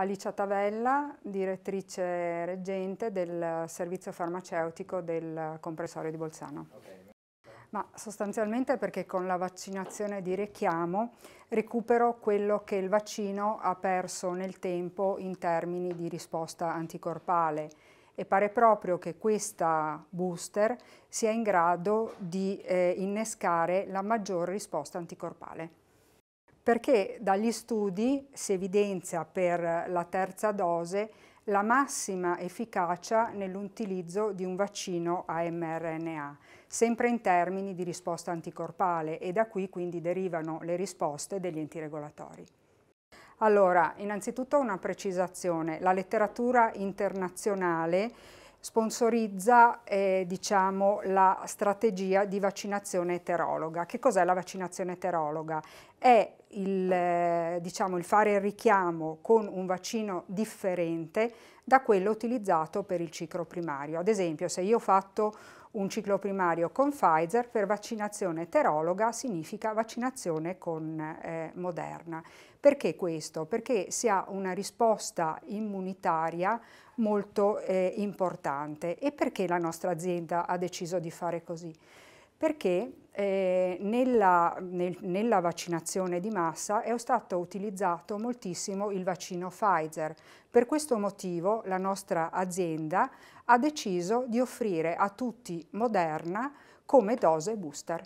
Alicia Tavella, direttrice reggente del servizio farmaceutico del compressorio di Bolzano. Okay. Ma sostanzialmente perché con la vaccinazione di richiamo recupero quello che il vaccino ha perso nel tempo in termini di risposta anticorpale e pare proprio che questa booster sia in grado di eh, innescare la maggior risposta anticorpale perché dagli studi si evidenzia per la terza dose la massima efficacia nell'utilizzo di un vaccino a mRNA, sempre in termini di risposta anticorpale e da qui quindi derivano le risposte degli enti regolatori. Allora, innanzitutto una precisazione, la letteratura internazionale sponsorizza eh, diciamo, la strategia di vaccinazione eterologa. Che cos'è la vaccinazione eterologa? È il, eh, diciamo, il fare il richiamo con un vaccino differente da quello utilizzato per il ciclo primario. Ad esempio, se io ho fatto un ciclo primario con Pfizer, per vaccinazione eterologa significa vaccinazione con eh, Moderna. Perché questo? Perché si ha una risposta immunitaria molto eh, importante. E perché la nostra azienda ha deciso di fare così? perché eh, nella, nel, nella, vaccinazione di massa è stato utilizzato moltissimo il vaccino Pfizer. Per questo motivo la nostra azienda ha deciso di offrire a tutti Moderna come dose booster.